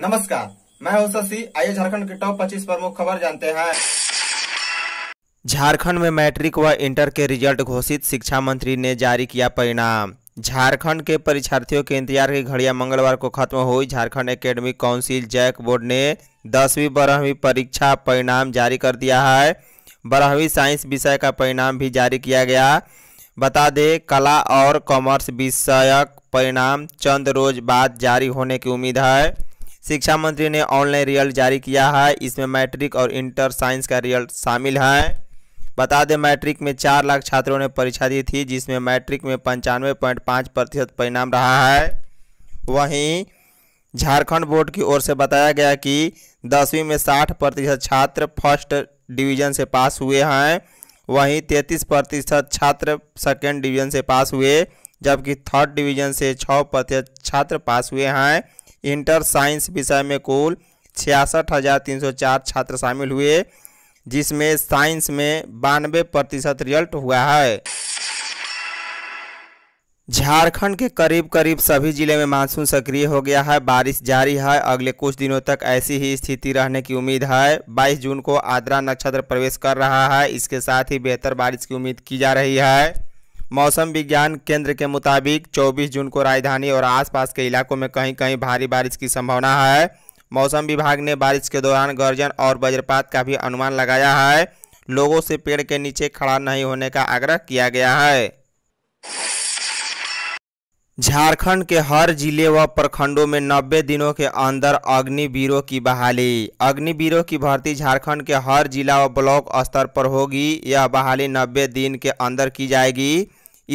नमस्कार मैं हूं शशि आइए झारखंड के टॉप 25 प्रमुख खबर जानते हैं झारखंड में मैट्रिक व इंटर के रिजल्ट घोषित शिक्षा मंत्री ने जारी किया परिणाम झारखंड के परीक्षार्थियों के इंतजार की घड़िया मंगलवार को खत्म हुई Jharkhand academic council JAC board ने दसवीं बारहवीं परीक्षा परिणाम जारी कर दिया है बारहवीं साइंस विषय का परिणाम भी जारी किया गया बता दें कला और कॉमर्स विषयक परिणाम चंद रोज बाद जारी होने की उम्मीद है शिक्षा मंत्री ने ऑनलाइन रिजल्ट जारी किया है इसमें मैट्रिक और इंटर साइंस का रिजल्ट शामिल है बता दें मैट्रिक में चार लाख छात्रों ने परीक्षा दी थी जिसमें मैट्रिक में पंचानवे पॉइंट पाँच प्रतिशत परिणाम रहा है वहीं झारखंड बोर्ड की ओर से बताया गया कि दसवीं में साठ प्रतिशत छात्र फर्स्ट डिवीजन से पास हुए हैं वहीं तैंतीस प्रतिशत छात्र सेकेंड डिवीजन से पास हुए जबकि थर्ड डिवीजन से छः प्रतिशत छात्र पास हुए हैं इंटर साइंस विषय में कुल छियासठ हज़ार तीन सौ चार छात्र शामिल हुए जिसमें साइंस में बानवे प्रतिशत रिजल्ट हुआ है झारखंड के करीब करीब सभी जिले में मानसून सक्रिय हो गया है बारिश जारी है अगले कुछ दिनों तक ऐसी ही स्थिति रहने की उम्मीद है 22 जून को आद्रा नक्षत्र प्रवेश कर रहा है इसके साथ ही बेहतर बारिश की उम्मीद की जा रही है मौसम विज्ञान केंद्र के मुताबिक 24 जून को राजधानी और आसपास के इलाकों में कहीं कहीं भारी बारिश की संभावना है मौसम विभाग ने बारिश के दौरान गर्जन और वज्रपात का भी अनुमान लगाया है लोगों से पेड़ के नीचे खड़ा नहीं होने का आग्रह किया गया है झारखंड के हर जिले व प्रखंडों में 90 दिनों के अंदर अग्निवीरों की बहाली अग्निवीरों की भर्ती झारखंड के हर जिला व ब्लॉक स्तर पर होगी यह बहाली 90 दिन के अंदर की जाएगी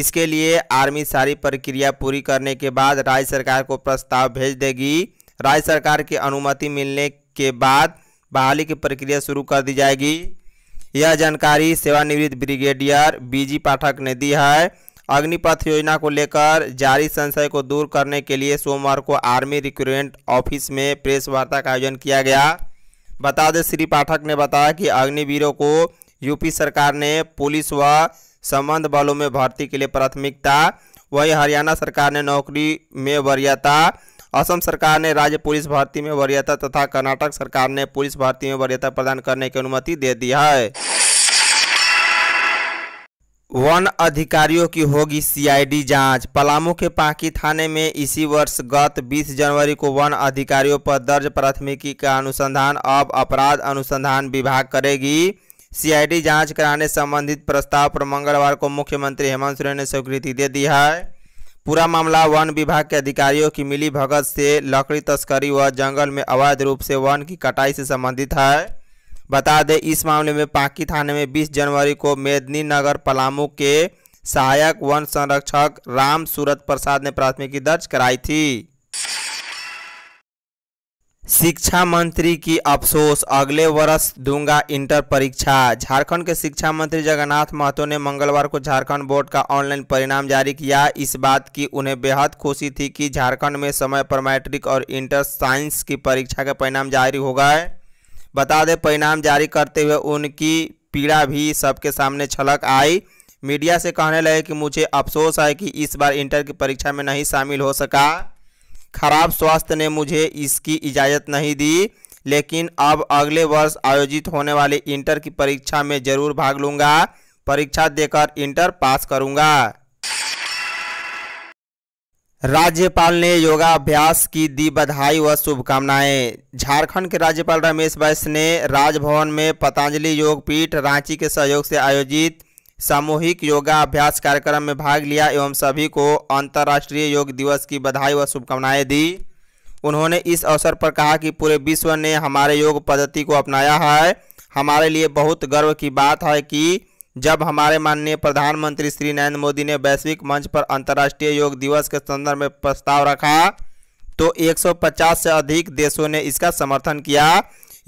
इसके लिए आर्मी सारी प्रक्रिया पूरी करने के बाद राज्य सरकार को प्रस्ताव भेज देगी राज्य सरकार की अनुमति मिलने के बाद बहाली की प्रक्रिया शुरू कर दी जाएगी यह जानकारी सेवानिवृत्त ब्रिगेडियर बीजी पाठक ने दी है अग्निपथ योजना को लेकर जारी संशय को दूर करने के लिए सोमवार को आर्मी रिक्रूटमेंट ऑफिस में प्रेस वार्ता का आयोजन किया गया बता दें श्री पाठक ने बताया कि अग्निवीरों को यूपी सरकार ने पुलिस व संबंध बलों में भर्ती के लिए प्राथमिकता वही हरियाणा सरकार ने नौकरी में वरीयता असम सरकार ने राज्य पुलिस भर्ती में वरीयता तथा कर्नाटक सरकार ने पुलिस भर्ती में वरीयता प्रदान करने की अनुमति दे दी है वन अधिकारियों की होगी सीआईडी जांच पलामू के पाकी थाने में इसी वर्ष गत 20 जनवरी को वन अधिकारियों पर दर्ज प्राथमिकी का अनुसंधान अब अपराध अनुसंधान विभाग करेगी सीआईडी जांच कराने संबंधित प्रस्ताव पर मंगलवार को मुख्यमंत्री हेमंत सोरेन ने स्वीकृति दे दी है पूरा मामला वन विभाग के अधिकारियों की मिली भगत से लकड़ी तस्करी व जंगल में अवैध रूप से वन की कटाई से संबंधित है बता दें इस मामले में पाकी थाने में 20 जनवरी को मेदनी नगर पलामू के सहायक वन संरक्षक राम सूरत प्रसाद ने प्राथमिकी दर्ज कराई थी शिक्षा मंत्री की अफसोस अगले वर्ष दूंगा इंटर परीक्षा झारखंड के शिक्षा मंत्री जगन्नाथ महतो ने मंगलवार को झारखंड बोर्ड का ऑनलाइन परिणाम जारी किया इस बात की उन्हें बेहद खुशी थी कि झारखंड में समय पर मैट्रिक और इंटर साइंस की परीक्षा के परिणाम जारी हो गए बता दें परिणाम जारी करते हुए उनकी पीड़ा भी सबके सामने छलक आई मीडिया से कहने लगे कि मुझे अफसोस है कि इस बार इंटर की परीक्षा में नहीं शामिल हो सका खराब स्वास्थ्य ने मुझे इसकी इजाज़त नहीं दी लेकिन अब अगले वर्ष आयोजित होने वाले इंटर की परीक्षा में जरूर भाग लूँगा परीक्षा देकर इंटर पास करूँगा राज्यपाल ने योगाभ्यास की दी बधाई व शुभकामनाएं झारखंड के राज्यपाल रमेश बैस ने राजभवन में पतंजलि योग पीठ रांची के सहयोग से आयोजित सामूहिक योगाभ्यास कार्यक्रम में भाग लिया एवं सभी को अंतर्राष्ट्रीय योग दिवस की बधाई व शुभकामनाएं दी उन्होंने इस अवसर पर कहा कि पूरे विश्व ने हमारे योग पद्धति को अपनाया है हमारे लिए बहुत गर्व की बात है कि जब हमारे माननीय प्रधानमंत्री श्री नरेंद्र मोदी ने वैश्विक मंच पर अंतर्राष्ट्रीय योग दिवस के संदर्भ में प्रस्ताव रखा तो 150 से अधिक देशों ने इसका समर्थन किया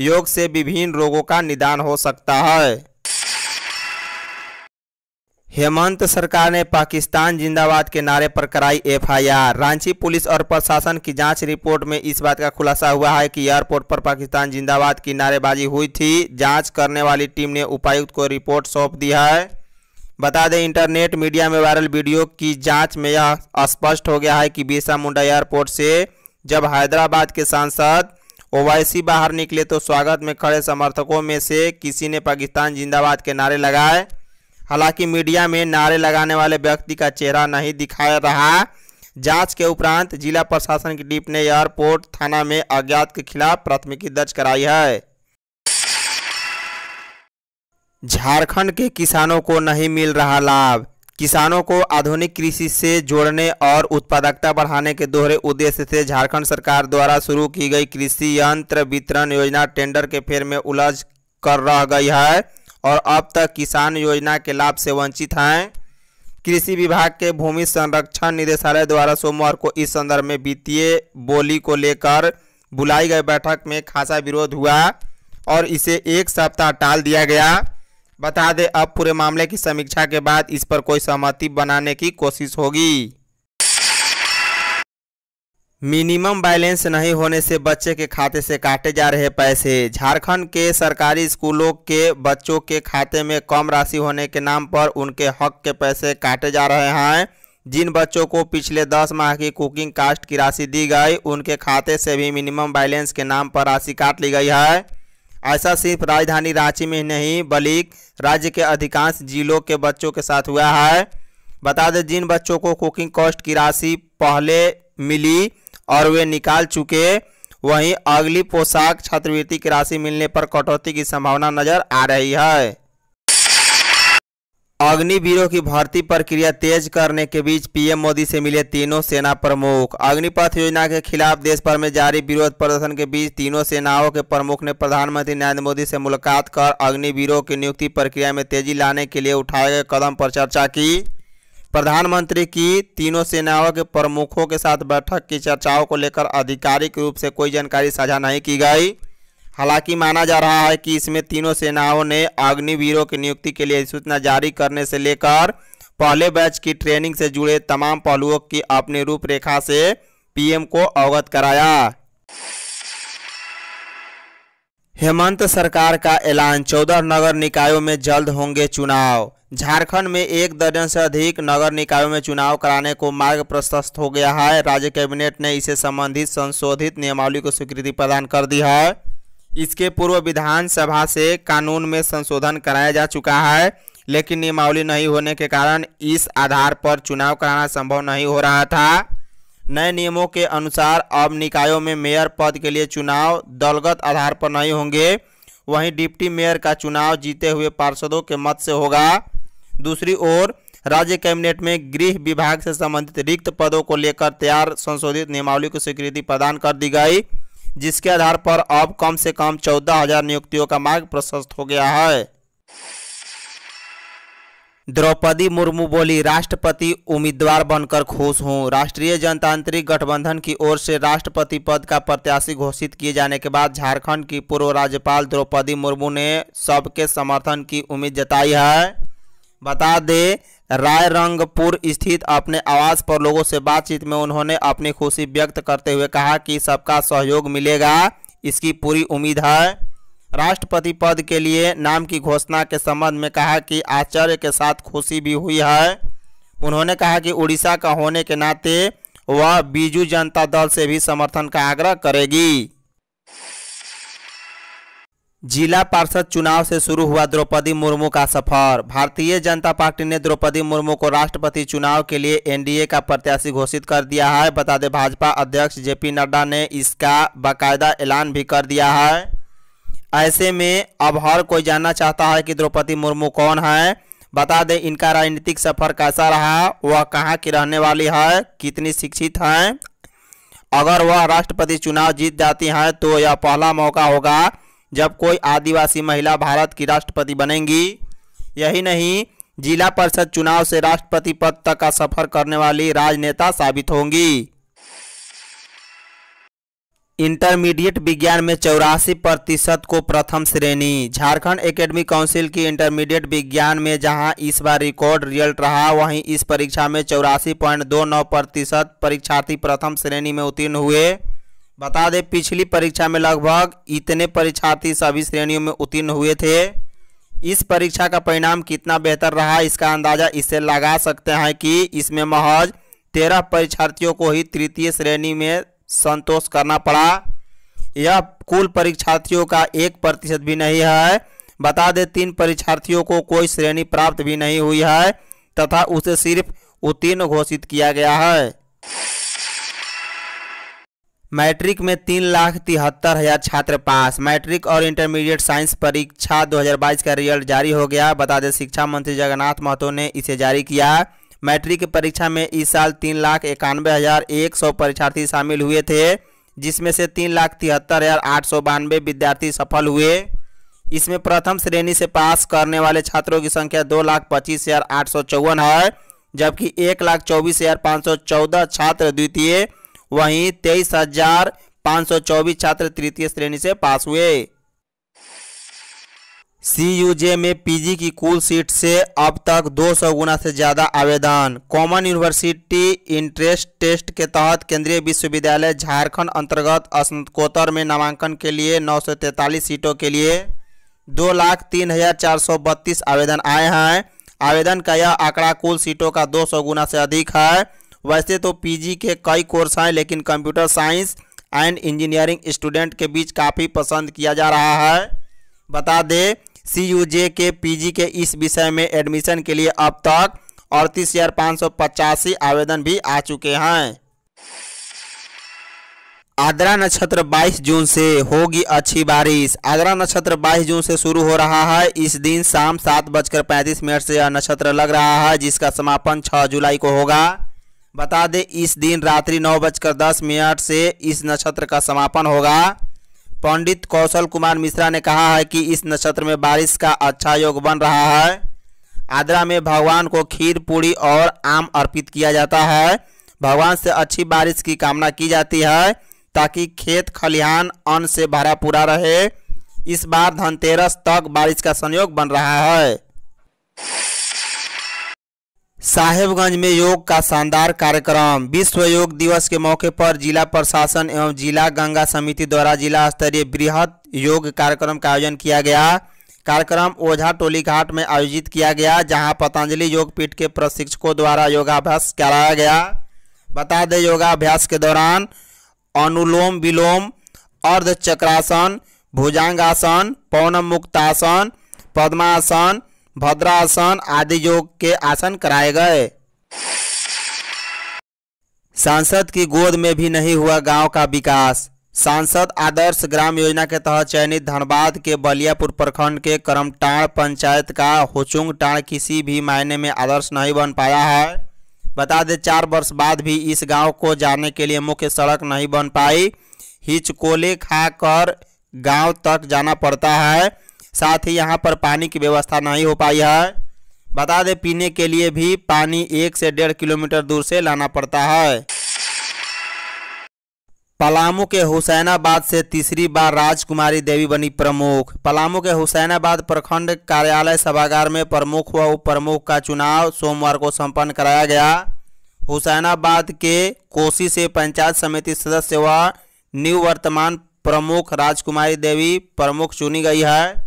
योग से विभिन्न रोगों का निदान हो सकता है हेमंत सरकार ने पाकिस्तान जिंदाबाद के नारे पर कराई एफआईआर रांची पुलिस और प्रशासन की जांच रिपोर्ट में इस बात का खुलासा हुआ है कि एयरपोर्ट पर पाकिस्तान जिंदाबाद की नारेबाजी हुई थी जांच करने वाली टीम ने उपायुक्त को रिपोर्ट सौंप दी है बता दें इंटरनेट मीडिया में वायरल वीडियो की जांच में यह स्पष्ट हो गया है कि बीसा मुंडा एयरपोर्ट से जब हैदराबाद के सांसद ओवैसी बाहर निकले तो स्वागत में खड़े समर्थकों में से किसी ने पाकिस्तान जिंदाबाद के नारे लगाए हालांकि मीडिया में नारे लगाने वाले व्यक्ति का चेहरा नहीं दिखाया रहा जांच के उपरांत जिला प्रशासन की टीम ने एयरपोर्ट थाना में अज्ञात के खिलाफ प्राथमिकी दर्ज कराई है झारखंड के किसानों को नहीं मिल रहा लाभ किसानों को आधुनिक कृषि से जोड़ने और उत्पादकता बढ़ाने के दोहरे उद्देश्य से झारखंड सरकार द्वारा शुरू की गई कृषि यंत्र वितरण योजना टेंडर के फेर में उलझ कर रह गई है और अब तक किसान योजना के लाभ से वंचित हैं कृषि विभाग के भूमि संरक्षण निदेशालय द्वारा सोमवार को इस संदर्भ में वित्तीय बोली को लेकर बुलाई गई बैठक में खासा विरोध हुआ और इसे एक सप्ताह टाल दिया गया बता दें अब पूरे मामले की समीक्षा के बाद इस पर कोई सहमति बनाने की कोशिश होगी मिनिमम बैलेंस नहीं होने से बच्चे के खाते से काटे जा रहे पैसे झारखंड के सरकारी स्कूलों के बच्चों के खाते में कम राशि होने के नाम पर उनके हक के पैसे काटे जा रहे हैं जिन बच्चों को पिछले दस माह की कुकिंग कास्ट की राशि दी गई उनके खाते से भी मिनिमम बैलेंस के नाम पर राशि काट ली गई है ऐसा सिर्फ राजधानी रांची में नहीं बल्कि राज्य के अधिकांश जिलों के बच्चों के साथ हुआ है बता दें जिन बच्चों को कुकिंग कॉस्ट की राशि पहले मिली और वे निकाल चुके वहीं अगली पोशाक छात्रवृत्ति की राशि मिलने पर कटौती की संभावना नजर आ रही है अग्निवीरों की भर्ती प्रक्रिया तेज करने के बीच पीएम मोदी से मिले तीनों सेना प्रमुख अग्निपथ योजना के खिलाफ देश भर में जारी विरोध प्रदर्शन के बीच तीनों सेनाओं के प्रमुख ने प्रधानमंत्री नरेंद्र मोदी से मुलाकात कर अग्निवीरों की नियुक्ति प्रक्रिया में तेजी लाने के लिए उठाए गए कदम पर चर्चा की प्रधानमंत्री की तीनों सेनाओं के प्रमुखों के साथ बैठक की चर्चाओं को लेकर आधिकारिक रूप से कोई जानकारी साझा नहीं की गई हालांकि माना जा रहा है कि इसमें तीनों सेनाओं ने अग्निवीरों की नियुक्ति के लिए सूचना जारी करने से लेकर पहले बैच की ट्रेनिंग से जुड़े तमाम पहलुओं की अपनी रूपरेखा से पीएम को अवगत कराया हेमंत सरकार का ऐलान चौदह नगर निकायों में जल्द होंगे चुनाव झारखंड में एक दर्जन से अधिक नगर निकायों में चुनाव कराने को मार्ग प्रशस्त हो गया है राज्य कैबिनेट ने इसे संबंधित संशोधित नियमावली को स्वीकृति प्रदान कर दी है इसके पूर्व विधानसभा से कानून में संशोधन कराया जा चुका है लेकिन नियमावली नहीं होने के कारण इस आधार पर चुनाव कराना संभव नहीं हो रहा था नए नियमों के अनुसार अब निकायों में मेयर पद के लिए चुनाव दलगत आधार पर नहीं होंगे वहीं डिप्टी मेयर का चुनाव जीते हुए पार्षदों के मत से होगा दूसरी ओर राज्य कैबिनेट में गृह विभाग से संबंधित रिक्त पदों को लेकर तैयार संशोधित नियमावली को स्वीकृति प्रदान कर दी गई जिसके आधार पर अब कम से कम चौदह हजार नियुक्तियों का मार्ग प्रशस्त हो गया है द्रौपदी मुर्मू बोली राष्ट्रपति उम्मीदवार बनकर खुश हूं राष्ट्रीय जनतांत्रिक गठबंधन की ओर से राष्ट्रपति पद का प्रत्याशी घोषित किए जाने के बाद झारखंड की पूर्व राज्यपाल द्रौपदी मुर्मू ने सबके समर्थन की उम्मीद जताई है बता दें राय रंगपुर स्थित अपने आवास पर लोगों से बातचीत में उन्होंने अपनी खुशी व्यक्त करते हुए कहा कि सबका सहयोग मिलेगा इसकी पूरी उम्मीद है राष्ट्रपति पद के लिए नाम की घोषणा के संबंध में कहा कि आश्चर्य के साथ खुशी भी हुई है उन्होंने कहा कि उड़ीसा का होने के नाते वह बीजू जनता दल से भी समर्थन का आग्रह करेगी जिला पार्षद चुनाव से शुरू हुआ द्रौपदी मुर्मू का सफर भारतीय जनता पार्टी ने द्रौपदी मुर्मू को राष्ट्रपति चुनाव के लिए एनडीए का प्रत्याशी घोषित कर दिया है बता दें भाजपा अध्यक्ष जेपी नड्डा ने इसका बाकायदा ऐलान भी कर दिया है ऐसे में अब हर कोई जानना चाहता है कि द्रौपदी मुर्मू कौन है बता दें इनका राजनीतिक सफर कैसा रहा वह कहाँ की रहने वाली है कितनी शिक्षित हैं अगर वह राष्ट्रपति चुनाव जीत जाती हैं तो यह पहला मौका होगा जब कोई आदिवासी महिला भारत की राष्ट्रपति बनेंगी यही नहीं जिला परिषद चुनाव से राष्ट्रपति पद तक का सफर करने वाली राजनेता साबित होंगी इंटरमीडिएट विज्ञान में चौरासी प्रतिशत को प्रथम श्रेणी झारखंड एकेडमी काउंसिल की इंटरमीडिएट विज्ञान में जहां इस बार रिकॉर्ड रिजल्ट रहा वहीं इस परीक्षा में चौरासी पॉइंट दो नौ प्रतिशत परीक्षार्थी प्रथम श्रेणी में उत्तीर्ण हुए बता दें पिछली परीक्षा में लगभग इतने परीक्षार्थी सभी श्रेणियों में उत्तीर्ण हुए थे इस परीक्षा का परिणाम कितना बेहतर रहा इसका अंदाजा इससे लगा सकते हैं कि इसमें महज तेरह परीक्षार्थियों को ही तृतीय श्रेणी में संतोष करना पड़ा यह कुल परीक्षार्थियों का एक प्रतिशत भी नहीं है बता दें तीन परीक्षार्थियों को कोई श्रेणी प्राप्त भी नहीं हुई है तथा उसे सिर्फ उत्तीर्ण घोषित किया गया है मैट्रिक में तीन लाख तिहत्तर हज़ार छात्र पास मैट्रिक और इंटरमीडिएट साइंस परीक्षा 2022 का रिजल्ट जारी हो गया बता दें शिक्षा मंत्री जगन्नाथ महतो ने इसे जारी किया मैट्रिक की परीक्षा में इस साल तीन लाख इक्यानवे हज़ार एक सौ परीक्षार्थी शामिल हुए थे जिसमें से तीन लाख तिहत्तर हज़ार आठ सौ बानवे विद्यार्थी सफल हुए इसमें प्रथम श्रेणी से पास करने वाले छात्रों की संख्या दो लाख पच्चीस हज़ार आठ सौ चौवन है जबकि एक लाख चौबीस हज़ार पाँच सौ चौदह छात्र द्वितीय वहीं तेईस हज़ार पाँच सौ चौबीस छात्र तृतीय श्रेणी से पास हुए जे में पीजी की कुल सीट से अब तक 200 गुना से ज़्यादा आवेदन कॉमन यूनिवर्सिटी इंटरेस्ट टेस्ट के तहत केंद्रीय विश्वविद्यालय झारखंड अंतर्गत स्नातकोत्तर में नामांकन के लिए नौ सीटों के लिए दो लाख तीन हजार चार सौ बत्तीस आवेदन आए हैं आवेदन का यह आंकड़ा कुल सीटों का 200 गुना से अधिक है वैसे तो पीजी के कई कोर्स हैं लेकिन computer science and engineering student के बीच काफ़ी पसंद किया जा रहा है बता दें सी यू जे के पी जी के इस विषय में एडमिशन के लिए अब तक अड़तीस हज़ार पाँच सौ पचासी आवेदन भी आ चुके हैं आगरा नक्षत्र 22 जून से होगी अच्छी बारिश आगरा नक्षत्र 22 जून से शुरू हो रहा है इस दिन शाम सात बजकर पैंतीस मिनट से यह नक्षत्र लग रहा है जिसका समापन 6 जुलाई को होगा बता दें इस दिन रात्रि नौ बजकर दस मिनट से इस नक्षत्र का समापन होगा पंडित कौशल कुमार मिश्रा ने कहा है कि इस नक्षत्र में बारिश का अच्छा योग बन रहा है आद्रा में भगवान को खीर पूड़ी और आम अर्पित किया जाता है भगवान से अच्छी बारिश की कामना की जाती है ताकि खेत खलिहान अन्न से भरा पूरा रहे इस बार धनतेरस तक बारिश का संयोग बन रहा है साहेबगंज में योग का शानदार कार्यक्रम विश्व योग दिवस के मौके पर जिला प्रशासन एवं जिला गंगा समिति द्वारा जिला स्तरीय बृहद योग कार्यक्रम का आयोजन किया गया कार्यक्रम ओझा टोली घाट में आयोजित किया गया जहां पतंजलि योगपीठ के प्रशिक्षकों द्वारा योगाभ्यास कराया गया बता दें योगाभ्यास के दौरान अनुलोम विलोम अर्धचक्रासन भुजांगासन पौनमुक्तासन पद्मासन भद्रासन आदि योग के आसन कराए गए सांसद की गोद में भी नहीं हुआ गांव का विकास सांसद आदर्श ग्राम योजना के तहत चयनित धनबाद के बलियापुर प्रखंड के करमटाण पंचायत का होचुंग टाण किसी भी मायने में आदर्श नहीं बन पाया है बता दें चार वर्ष बाद भी इस गांव को जाने के लिए मुख्य सड़क नहीं बन पाई हिचकोले खाकर गांव तक जाना पड़ता है साथ ही यहाँ पर पानी की व्यवस्था नहीं हो पाई है बता दें पीने के लिए भी पानी एक से डेढ़ किलोमीटर दूर से लाना पड़ता है पलामू के हुसैनाबाद से तीसरी बार राजकुमारी देवी बनी प्रमुख पलामू के हुसैनाबाद प्रखंड कार्यालय सभागार में प्रमुख व उप प्रमुख का चुनाव सोमवार को संपन्न कराया गया हुसैनाबाद के कोसी से पंचायत समिति सदस्य व निवर्तमान प्रमुख राजकुमारी देवी प्रमुख चुनी गई है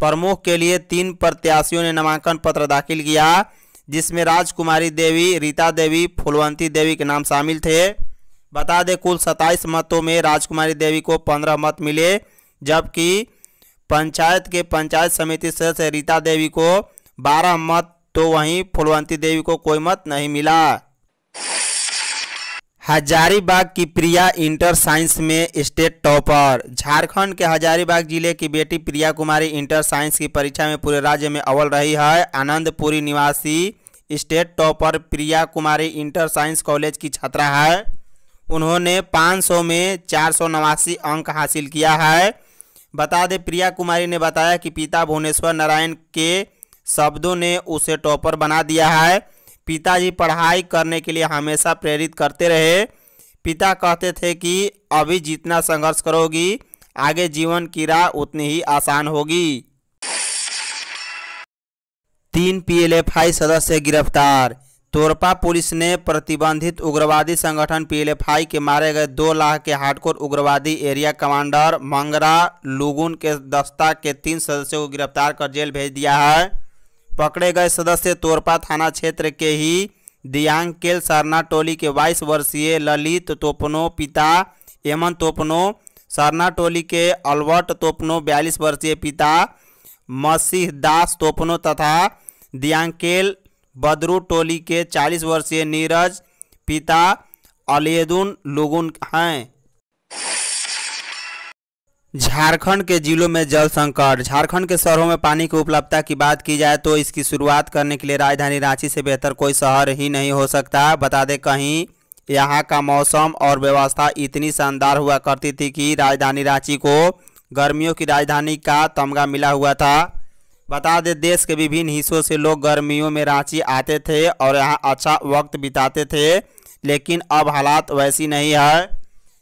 प्रमुख के लिए तीन प्रत्याशियों ने नामांकन पत्र दाखिल किया जिसमें राजकुमारी देवी रीता देवी फुलवंती देवी के नाम शामिल थे बता दें कुल 27 मतों में राजकुमारी देवी को 15 मत मिले जबकि पंचायत के पंचायत समिति सदस्य रीता देवी को 12 मत तो वहीं फुलवंती देवी को कोई मत नहीं मिला हजारीबाग की प्रिया इंटर साइंस में स्टेट टॉपर झारखंड के हजारीबाग जिले की बेटी प्रिया कुमारी इंटर साइंस की परीक्षा में पूरे राज्य में अव्वल रही है आनंदपुरी निवासी state topper Priya Kumari inter science college की छात्रा है उन्होंने 500 में चार अंक हासिल किया है बता दें प्रिया कुमारी ने बताया कि पिता भुवनेश्वर नारायण के शब्दों ने उसे टॉपर बना दिया है पिताजी पढ़ाई करने के लिए हमेशा प्रेरित करते रहे पिता कहते थे कि अभी जितना संघर्ष करोगी आगे जीवन की राह उतनी ही आसान होगी तीन पीएलएफआई सदस्य गिरफ्तार तोरपा पुलिस ने प्रतिबंधित उग्रवादी संगठन पीएलएफआई के मारे गए दो लाख के हार्डकोर उग्रवादी एरिया कमांडर मंगरा लुगुन के दस्ता के तीन सदस्यों को गिरफ्तार कर जेल भेज दिया है पकड़े गए सदस्य तोरपा थाना क्षेत्र के ही दियांग केल सरना टोली के बाईस वर्षीय ललित तोपनो पिता एमन तोपनो सरना टोली के अलवर्ट तोपनो बयालीस वर्षीय पिता मसीह दास तोपनो तथा दियांकेल बदरू टोली के 40 वर्षीय नीरज पिता अलियदुन लुगुन हैं झारखंड के जिलों में जल संकट झारखंड के शहरों में पानी की उपलब्धता की बात की जाए तो इसकी शुरुआत करने के लिए राजधानी रांची से बेहतर कोई शहर ही नहीं हो सकता बता दें कहीं यहाँ का मौसम और व्यवस्था इतनी शानदार हुआ करती थी कि राजधानी रांची को गर्मियों की राजधानी का तमगा मिला हुआ था बता दें देश के विभिन्न हिस्सों से लोग गर्मियों में रांची आते थे और यहाँ अच्छा वक्त बिताते थे लेकिन अब हालात वैसी नहीं है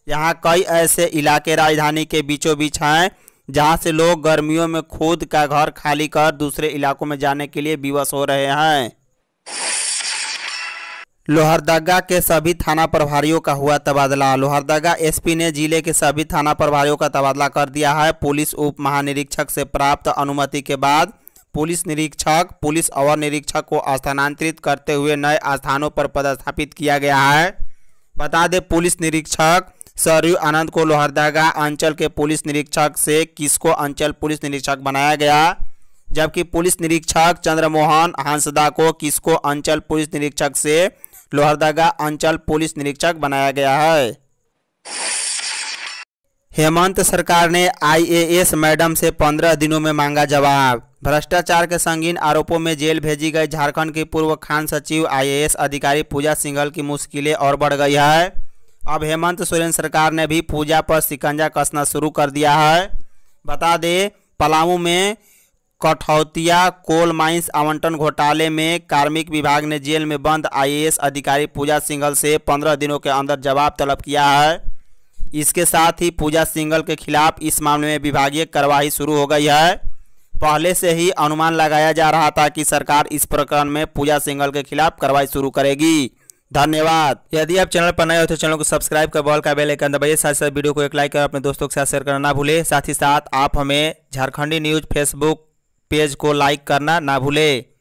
यहाँ कई ऐसे इलाके राजधानी के बीचों बीच हैं जहाँ से लोग गर्मियों में खुद का घर खाली कर दूसरे इलाकों में जाने के लिए विवश हो रहे हैं लोहरदगा के सभी थाना प्रभारियों का हुआ तबादला लोहरदगा एसपी ने जिले के सभी थाना प्रभारियों का तबादला कर दिया है पुलिस उप महानिरीक्षक से प्राप्त अनुमति के बाद पुलिस निरीक्षक पुलिस अवर निरीक्षक को स्थानांतरित करते हुए नए स्थानों पर पदस्थापित किया गया है बता दें पुलिस निरीक्षक सरयू आनंद को लोहरदगा अंचल के पुलिस निरीक्षक से किसको अंचल पुलिस निरीक्षक बनाया गया जबकि पुलिस निरीक्षक चंद्रमोहन हंसदा को किसको अंचल पुलिस निरीक्षक से लोहरदगा अंचल पुलिस निरीक्षक बनाया गया है हेमंत सरकार ने आईएएस मैडम से पंद्रह दिनों में मांगा जवाब भ्रष्टाचार के संगीन आरोपों में जेल भेजी गई झारखंड की पूर्व खान सचिव आईएएस अधिकारी पूजा सिंघल की मुश्किलें और बढ़ गई है अब हेमंत सोरेन सरकार ने भी पूजा पर शिकंजा कसना शुरू कर दिया है बता दें पलामू में कठौतिया कोल माइंस आवंटन घोटाले में कार्मिक विभाग ने जेल में बंद आईएएस अधिकारी पूजा सिंघल से पंद्रह दिनों के अंदर जवाब तलब किया है इसके साथ ही पूजा सिंघल के खिलाफ इस मामले में विभागीय कार्रवाई शुरू हो गई है पहले से ही अनुमान लगाया जा रहा था कि सरकार इस प्रकरण में पूजा सिंघल के खिलाफ कार्रवाई शुरू करेगी धन्यवाद यदि आप चैनल पर नए हो तो चैनल को सब्सक्राइब कर बॉल का बेल आइकन दबाइए साथ साथ वीडियो को एक लाइक और अपने दोस्तों के साथ शेयर करना ना भूले साथ ही साथ आप हमें झारखंडी न्यूज फेसबुक पेज को लाइक करना ना भूले